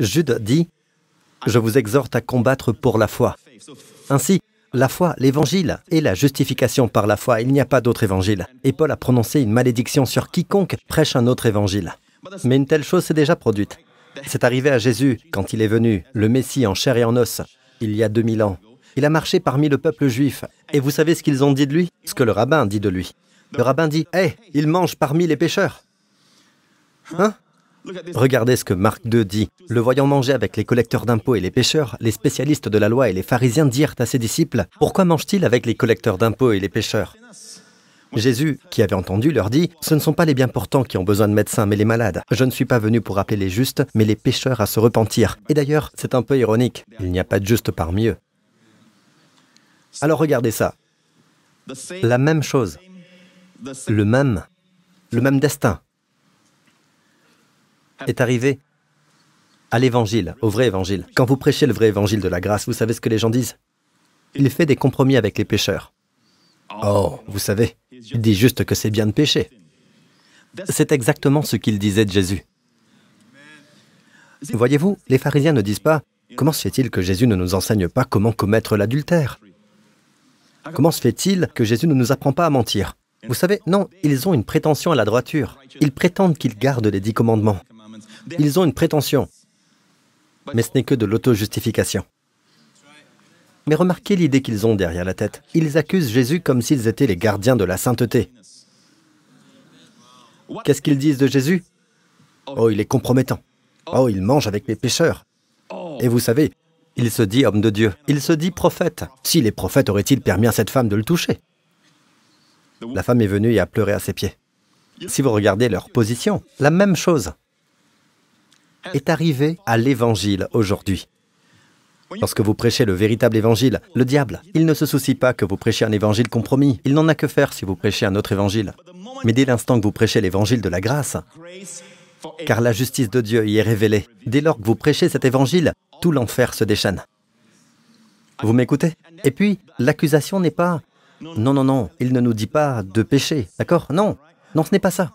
Jude dit, Je vous exhorte à combattre pour la foi. Ainsi, la foi, l'évangile et la justification par la foi, il n'y a pas d'autre évangile. Et Paul a prononcé une malédiction sur quiconque prêche un autre évangile. Mais une telle chose s'est déjà produite. C'est arrivé à Jésus quand il est venu, le Messie en chair et en os, il y a 2000 ans. Il a marché parmi le peuple juif. Et vous savez ce qu'ils ont dit de lui Ce que le rabbin dit de lui. Le rabbin dit Hé, eh, il mange parmi les pécheurs. Hein Regardez ce que Marc 2 dit. Le voyant manger avec les collecteurs d'impôts et les pêcheurs, les spécialistes de la loi et les pharisiens dirent à ses disciples, Pourquoi mange-t-il avec les collecteurs d'impôts et les pêcheurs Jésus, qui avait entendu, leur dit, Ce ne sont pas les bien portants qui ont besoin de médecins, mais les malades. Je ne suis pas venu pour appeler les justes, mais les pécheurs à se repentir. Et d'ailleurs, c'est un peu ironique, il n'y a pas de juste parmi eux. Alors regardez ça. La même chose, le même, le même destin, ah. est arrivé à l'évangile, au vrai évangile. Quand vous prêchez le vrai évangile de la grâce, vous savez ce que les gens disent Il fait des compromis avec les pécheurs. Oh. oh, vous savez, il dit juste que c'est bien de pécher. C'est exactement ce qu'il disait de Jésus. Voyez-vous, les pharisiens ne disent pas Comment se fait-il que Jésus ne nous enseigne pas comment commettre l'adultère Comment se fait-il que Jésus ne nous apprend pas à mentir Vous savez, non, ils ont une prétention à la droiture. Ils prétendent qu'ils gardent les dix commandements. Ils ont une prétention, mais ce n'est que de l'auto-justification. Mais remarquez l'idée qu'ils ont derrière la tête. Ils accusent Jésus comme s'ils étaient les gardiens de la sainteté. Qu'est-ce qu'ils disent de Jésus Oh, il est compromettant. Oh, il mange avec les pécheurs. Et vous savez, il se dit homme de Dieu. Il se dit prophète. Si les prophètes auraient-ils permis à cette femme de le toucher La femme est venue et a pleuré à ses pieds. Si vous regardez leur position, la même chose est arrivé à l'évangile aujourd'hui. Lorsque vous prêchez le véritable évangile, le diable, il ne se soucie pas que vous prêchez un évangile compromis. Il n'en a que faire si vous prêchez un autre évangile. Mais dès l'instant que vous prêchez l'évangile de la grâce, car la justice de Dieu y est révélée, dès lors que vous prêchez cet évangile, tout l'enfer se déchaîne. Vous m'écoutez Et puis, l'accusation n'est pas ⁇ Non, non, non, il ne nous dit pas de péché, d'accord Non, non, ce n'est pas ça.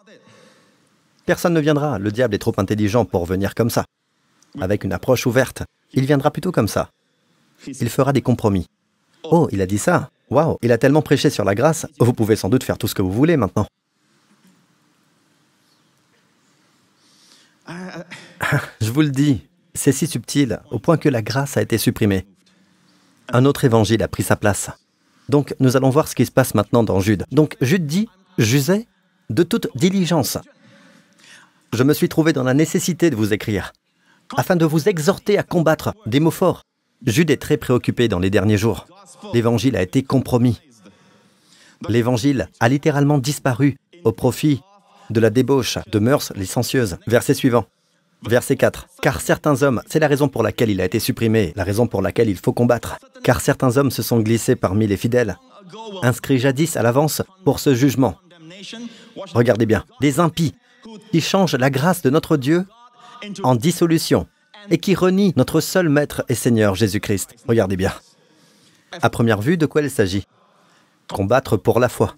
Personne ne viendra, le diable est trop intelligent pour venir comme ça, avec une approche ouverte. Il viendra plutôt comme ça. Il fera des compromis. Oh, il a dit ça. Waouh, il a tellement prêché sur la grâce, vous pouvez sans doute faire tout ce que vous voulez maintenant. Je vous le dis, c'est si subtil, au point que la grâce a été supprimée. Un autre évangile a pris sa place. Donc, nous allons voir ce qui se passe maintenant dans Jude. Donc, Jude dit, Jusais de toute diligence je me suis trouvé dans la nécessité de vous écrire, afin de vous exhorter à combattre des mots forts. Jude est très préoccupé dans les derniers jours. L'évangile a été compromis. L'évangile a littéralement disparu au profit de la débauche de mœurs licencieuses. Verset suivant. Verset 4. Car certains hommes, c'est la raison pour laquelle il a été supprimé, la raison pour laquelle il faut combattre. Car certains hommes se sont glissés parmi les fidèles, inscrits jadis à l'avance pour ce jugement. Regardez bien, des impies qui change la grâce de notre Dieu en dissolution et qui renie notre seul Maître et Seigneur Jésus-Christ. Regardez bien. À première vue, de quoi il s'agit Combattre pour la foi,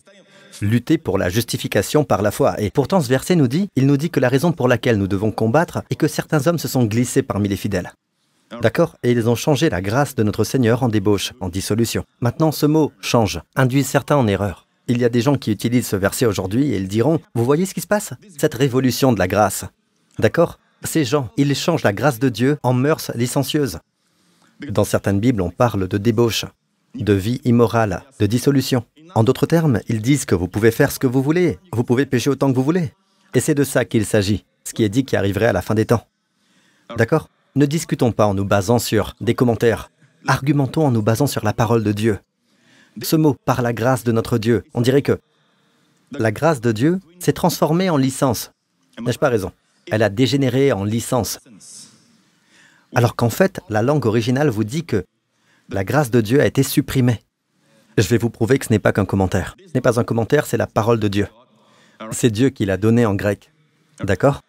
lutter pour la justification par la foi. Et pourtant, ce verset nous dit, il nous dit que la raison pour laquelle nous devons combattre est que certains hommes se sont glissés parmi les fidèles. D'accord Et ils ont changé la grâce de notre Seigneur en débauche, en dissolution. Maintenant, ce mot change induit certains en erreur. Il y a des gens qui utilisent ce verset aujourd'hui et ils diront, vous voyez ce qui se passe Cette révolution de la grâce. D'accord Ces gens, ils changent la grâce de Dieu en mœurs licencieuses. Dans certaines Bibles, on parle de débauche, de vie immorale, de dissolution. En d'autres termes, ils disent que vous pouvez faire ce que vous voulez, vous pouvez pécher autant que vous voulez. Et c'est de ça qu'il s'agit, ce qui est dit qui arriverait à la fin des temps. D'accord Ne discutons pas en nous basant sur des commentaires. Argumentons en nous basant sur la parole de Dieu. Ce mot, par la grâce de notre Dieu, on dirait que la grâce de Dieu s'est transformée en licence. N'ai-je pas raison Elle a dégénéré en licence. Alors qu'en fait, la langue originale vous dit que la grâce de Dieu a été supprimée. Je vais vous prouver que ce n'est pas qu'un commentaire. Ce n'est pas un commentaire, c'est la parole de Dieu. C'est Dieu qui l'a donné en grec. D'accord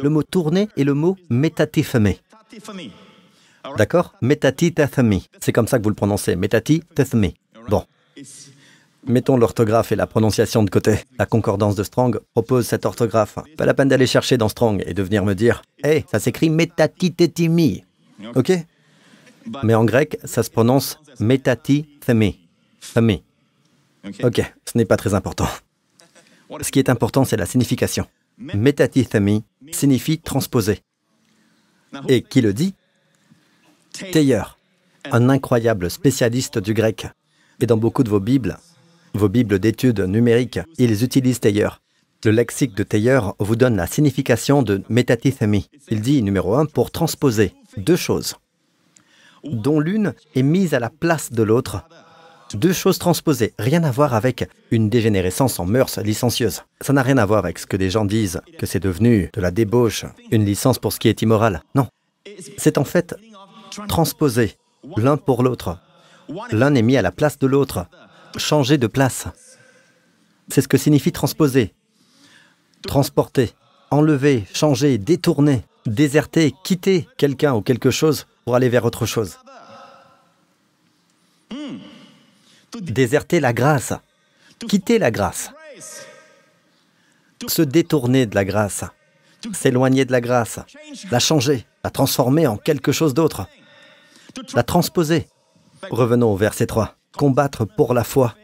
Le mot tourner est le mot métatithemi. D'accord Métatithemi. C'est comme ça que vous le prononcez. Métatithemi. Bon. Mettons l'orthographe et la prononciation de côté. La concordance de Strong propose cette orthographe. Pas la peine d'aller chercher dans Strong et de venir me dire Hé, eh, ça s'écrit metatitetimi. Ok Mais en grec, ça se prononce metatithemi. Themi. Ok, ce n'est pas très important. Ce qui est important, c'est la signification. Metatithemi signifie transposer. Et qui le dit Taylor, un incroyable spécialiste du grec et dans beaucoup de vos Bibles, vos Bibles d'études numériques, ils utilisent Taylor. Le lexique de Taylor vous donne la signification de métatithemi. Il dit, numéro un, pour transposer deux choses, dont l'une est mise à la place de l'autre. Deux choses transposées, rien à voir avec une dégénérescence en mœurs licencieuse. Ça n'a rien à voir avec ce que des gens disent, que c'est devenu de la débauche, une licence pour ce qui est immoral. Non. C'est en fait transposer l'un pour l'autre, L'un est mis à la place de l'autre, changer de place. C'est ce que signifie transposer, transporter, enlever, changer, détourner, déserter, quitter quelqu'un ou quelque chose pour aller vers autre chose. Déserter la grâce, quitter la grâce, se détourner de la grâce, s'éloigner de la grâce, la changer, la transformer en quelque chose d'autre, la transposer, Revenons au verset 3. Combattre pour la foi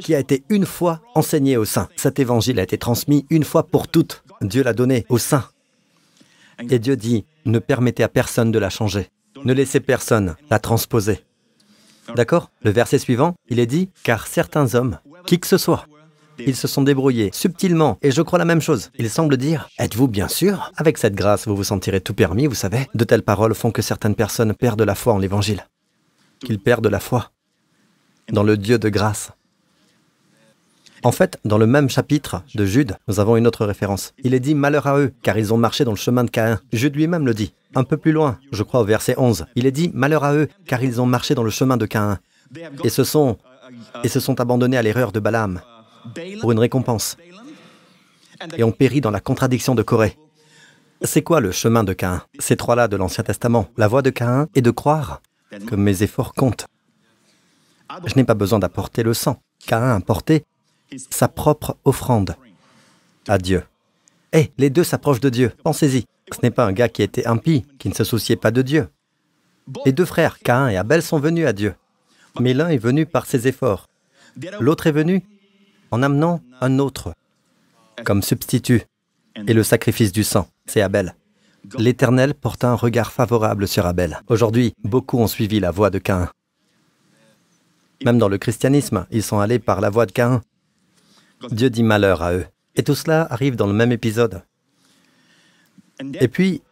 qui a été une fois enseignée aux saints. Cet évangile a été transmis une fois pour toutes. Dieu l'a donné aux saints. Et Dieu dit, ne permettez à personne de la changer. Ne laissez personne la transposer. D'accord Le verset suivant, il est dit, car certains hommes, qui que ce soit, ils se sont débrouillés subtilement, et je crois la même chose. Ils semblent dire Êtes-vous bien sûr Avec cette grâce, vous vous sentirez tout permis, vous savez. De telles paroles font que certaines personnes perdent la foi en l'Évangile qu'ils perdent la foi dans le Dieu de grâce. En fait, dans le même chapitre de Jude, nous avons une autre référence. Il est dit malheur à eux, car ils ont marché dans le chemin de Caïn. Jude lui-même le dit. Un peu plus loin, je crois au verset 11, il est dit malheur à eux, car ils ont marché dans le chemin de Caïn et se sont, et se sont abandonnés à l'erreur de Balaam pour une récompense et ont péri dans la contradiction de Corée. C'est quoi le chemin de Caïn Ces trois-là de l'Ancien Testament, la voie de Caïn est de croire que mes efforts comptent. Je n'ai pas besoin d'apporter le sang. Caïn a apporté sa propre offrande à Dieu. Eh, les deux s'approchent de Dieu, pensez-y. Ce n'est pas un gars qui était impie, qui ne se souciait pas de Dieu. Les deux frères, Caïn et Abel, sont venus à Dieu. Mais l'un est venu par ses efforts. L'autre est venu en amenant un autre comme substitut et le sacrifice du sang. C'est Abel l'Éternel porte un regard favorable sur Abel. Aujourd'hui, beaucoup ont suivi la voie de Caïn. Même dans le christianisme, ils sont allés par la voie de Caïn. Dieu dit malheur à eux. Et tout cela arrive dans le même épisode. Et puis,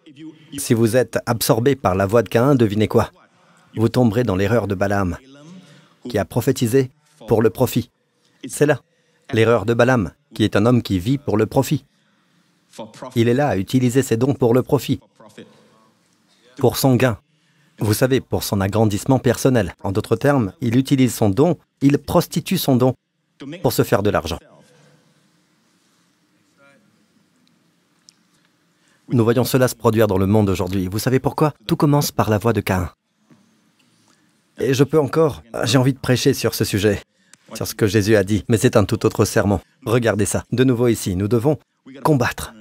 si vous êtes absorbé par la voix de Caïn, devinez quoi Vous tomberez dans l'erreur de Balaam, qui a prophétisé pour le profit. C'est là, l'erreur de Balaam, qui est un homme qui vit pour le profit. Il est là à utiliser ses dons pour le profit, pour son gain. Vous savez, pour son agrandissement personnel. En d'autres termes, il utilise son don, il prostitue son don pour se faire de l'argent. Nous voyons cela se produire dans le monde aujourd'hui. Vous savez pourquoi Tout commence par la voix de Caïn. Et je peux encore, j'ai envie de prêcher sur ce sujet, sur ce que Jésus a dit, mais c'est un tout autre serment. Regardez ça. De nouveau ici, nous devons combattre.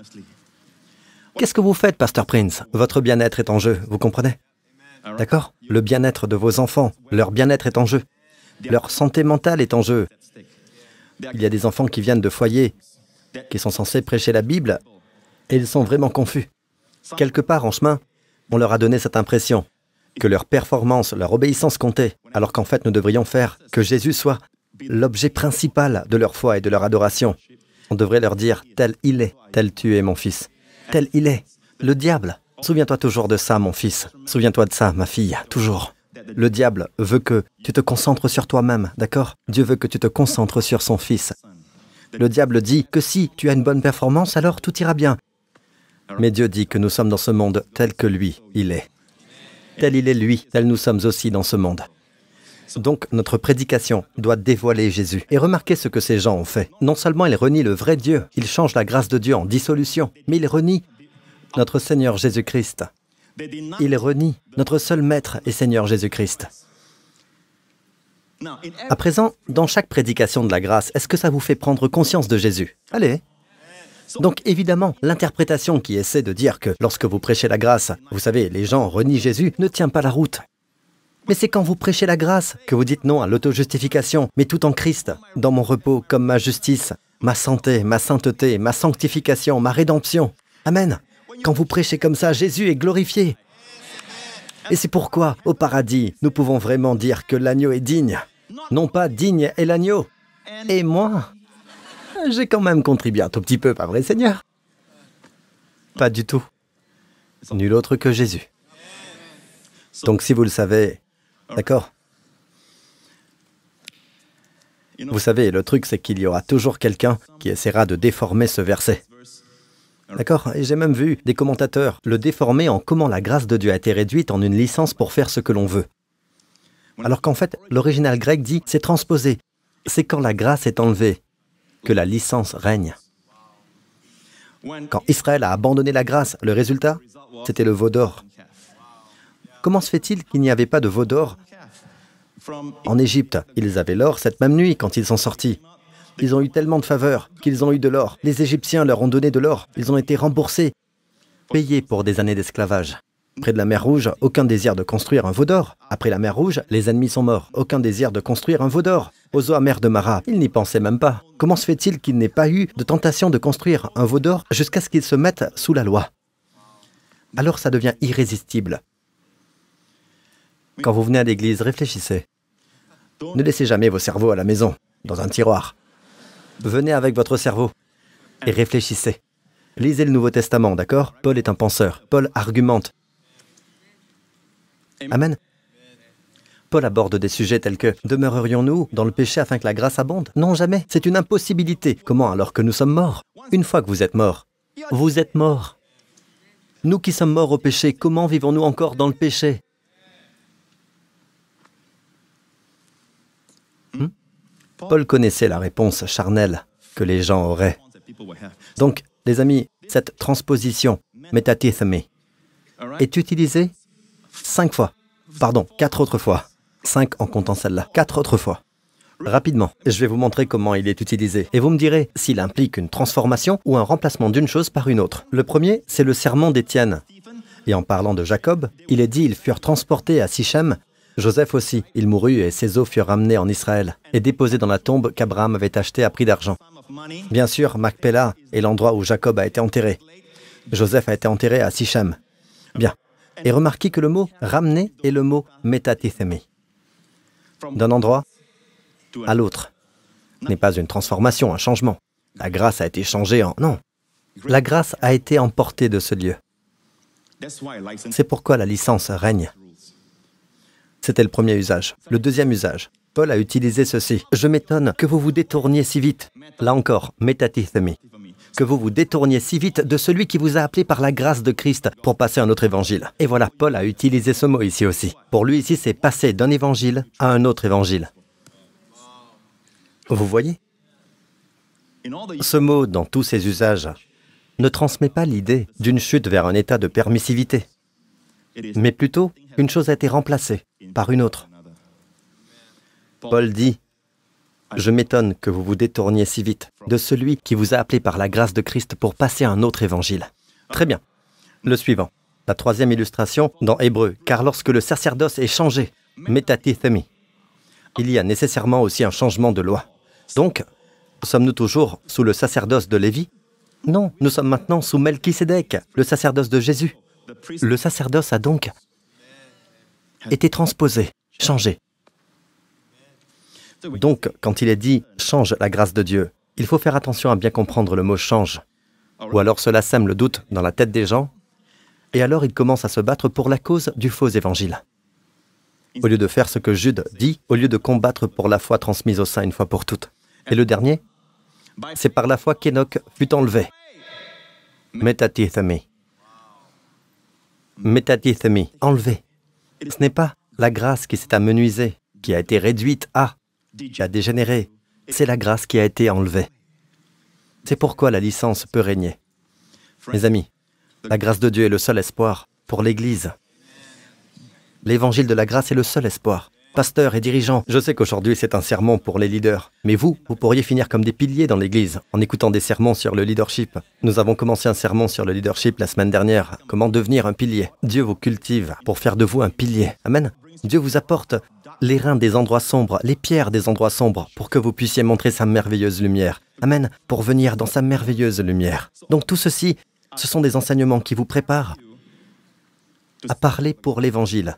Qu'est-ce que vous faites, Pasteur Prince Votre bien-être est en jeu, vous comprenez D'accord Le bien-être de vos enfants, leur bien-être est en jeu. Leur santé mentale est en jeu. Il y a des enfants qui viennent de foyers, qui sont censés prêcher la Bible, et ils sont vraiment confus. Quelque part en chemin, on leur a donné cette impression que leur performance, leur obéissance comptait, alors qu'en fait nous devrions faire que Jésus soit l'objet principal de leur foi et de leur adoration, on devrait leur dire Tel il est, tel tu es, mon fils. Tel il est, le diable. Souviens-toi toujours de ça, mon fils. Souviens-toi de ça, ma fille, toujours. Le diable veut que tu te concentres sur toi-même, d'accord Dieu veut que tu te concentres sur son fils. Le diable dit que si tu as une bonne performance, alors tout ira bien. Mais Dieu dit que nous sommes dans ce monde tel que lui, il est. Tel il est lui, tel nous sommes aussi dans ce monde. Donc notre prédication doit dévoiler Jésus. Et remarquez ce que ces gens ont fait. Non seulement ils renient le vrai Dieu, ils changent la grâce de Dieu en dissolution, mais ils renient notre Seigneur Jésus-Christ. Ils renient notre seul Maître et Seigneur Jésus-Christ. À présent, dans chaque prédication de la grâce, est-ce que ça vous fait prendre conscience de Jésus Allez donc évidemment, l'interprétation qui essaie de dire que lorsque vous prêchez la grâce, vous savez, les gens renient Jésus, ne tient pas la route. Mais c'est quand vous prêchez la grâce que vous dites non à l'auto-justification. mais tout en Christ, dans mon repos comme ma justice, ma santé, ma sainteté, ma sanctification, ma rédemption. Amen. Quand vous prêchez comme ça, Jésus est glorifié. Et c'est pourquoi, au paradis, nous pouvons vraiment dire que l'agneau est digne. Non pas digne est l'agneau. Et moi, j'ai quand même contribué un tout petit peu, pas vrai Seigneur Pas du tout. Nul autre que Jésus. Donc si vous le savez, ah D'accord Vous savez, le truc, c'est qu'il y aura toujours quelqu'un qui essaiera de déformer ce verset. D'accord Et j'ai même vu des commentateurs le déformer en comment la grâce de Dieu a été réduite en une licence pour faire ce que l'on veut. Alors qu'en fait, l'original grec dit c'est transposé. C'est quand la grâce est enlevée que la licence règne. Quand Israël a abandonné la grâce, le résultat, c'était le veau d'or. Comment se fait-il qu'il n'y avait pas de veau d'or en Égypte Ils avaient l'or cette même nuit quand ils sont sortis. Ils ont eu tellement de faveurs qu'ils ont eu de l'or. Les Égyptiens leur ont donné de l'or. Ils ont été remboursés, payés pour des années d'esclavage. Près de la mer Rouge, aucun désir de construire un veau d'or. Après la mer Rouge, les ennemis sont morts. Aucun désir de construire un veau d'or. eaux mer de Mara, ils n'y pensaient même pas. Comment se fait-il qu'il n'ait pas eu de tentation de construire un veau d'or jusqu'à ce qu'ils se mettent sous la loi Alors ça devient irrésistible. Quand vous venez à l'église, réfléchissez. Ne laissez jamais vos cerveaux à la maison, dans un tiroir. Venez avec votre cerveau et réfléchissez. Lisez le Nouveau Testament, d'accord Paul est un penseur. Paul argumente. Amen. Paul aborde des sujets tels que demeurerions-nous dans le péché afin que la grâce abonde Non, jamais. C'est une impossibilité. Comment alors que nous sommes morts Une fois que vous êtes morts, vous êtes morts. Nous qui sommes morts au péché, comment vivons-nous encore dans le péché Paul connaissait la réponse charnelle que les gens auraient. Donc, les amis, cette transposition, metatithemi, est utilisée cinq fois. Pardon, quatre autres fois. Cinq en comptant celle-là. Quatre autres fois. Rapidement, je vais vous montrer comment il est utilisé. Et vous me direz s'il implique une transformation ou un remplacement d'une chose par une autre. Le premier, c'est le serment d'Étienne. Et en parlant de Jacob, il est dit ils furent transportés à Sichem Joseph aussi, il mourut et ses os furent ramenés en Israël et déposés dans la tombe qu'Abraham avait achetée à prix d'argent. Bien sûr, Macpella est l'endroit où Jacob a été enterré. Joseph a été enterré à Sichem. Bien. Et remarquez que le mot ramener est le mot metatithemi ». D'un endroit à l'autre n'est pas une transformation, un changement. La grâce a été changée en... Non. La grâce a été emportée de ce lieu. C'est pourquoi la licence règne. C'était le premier usage. Le deuxième usage, Paul a utilisé ceci. Je m'étonne que vous vous détourniez si vite. Là encore, metatithemi ».« Que vous vous détourniez si vite de celui qui vous a appelé par la grâce de Christ pour passer un autre évangile. Et voilà, Paul a utilisé ce mot ici aussi. Pour lui ici, c'est passer d'un évangile à un autre évangile. Vous voyez Ce mot, dans tous ses usages, ne transmet pas l'idée d'une chute vers un état de permissivité mais plutôt une chose a été remplacée par une autre. Paul dit, Je m'étonne que vous vous détourniez si vite de celui qui vous a appelé par la grâce de Christ pour passer à un autre évangile. Très bien. Le suivant, la troisième illustration dans Hébreu, car lorsque le sacerdoce est changé, metatithemi, il y a nécessairement aussi un changement de loi. Donc, sommes-nous toujours sous le sacerdoce de Lévi Non, nous sommes maintenant sous Melchisédek, le sacerdoce de Jésus. Le sacerdoce a donc été transposé, changé. Donc, quand il est dit change la grâce de Dieu, il faut faire attention à bien comprendre le mot change. Ou alors cela sème le doute dans la tête des gens, et alors ils commencent à se battre pour la cause du faux évangile. Au lieu de faire ce que Jude dit, au lieu de combattre pour la foi transmise au sein une fois pour toutes. Et le dernier, c'est par la foi qu'Enoch fut enlevé. Metatithami. Metadithemi, enlevé ». Ce n'est pas la grâce qui s'est amenuisée, qui a été réduite à, qui a dégénéré. C'est la grâce qui a été enlevée. C'est pourquoi la licence peut régner. Mes amis, la grâce de Dieu est le seul espoir pour l'Église. L'évangile de la grâce est le seul espoir. Pasteur et dirigeants. Je sais qu'aujourd'hui c'est un sermon pour les leaders, mais vous, vous pourriez finir comme des piliers dans l'Église en écoutant des sermons sur le leadership. Nous avons commencé un sermon sur le leadership la semaine dernière, comment devenir un pilier. Dieu vous cultive pour faire de vous un pilier. Amen. Dieu vous apporte les reins des endroits sombres, les pierres des endroits sombres, pour que vous puissiez montrer sa merveilleuse lumière. Amen, pour venir dans sa merveilleuse lumière. Donc tout ceci, ce sont des enseignements qui vous préparent à parler pour l'Évangile,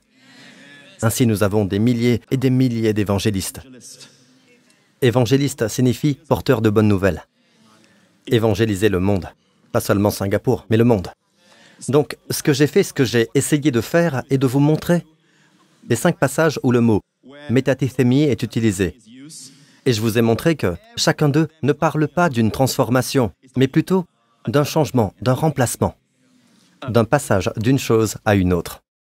ainsi, nous avons des milliers et des milliers d'évangélistes. Évangéliste signifie porteur de bonnes nouvelles. Évangéliser le monde. Pas seulement Singapour, mais le monde. Donc, ce que j'ai fait, ce que j'ai essayé de faire, est de vous montrer les cinq passages où le mot métatithémie est utilisé. Et je vous ai montré que chacun d'eux ne parle pas d'une transformation, mais plutôt d'un changement, d'un remplacement, d'un passage d'une chose à une autre.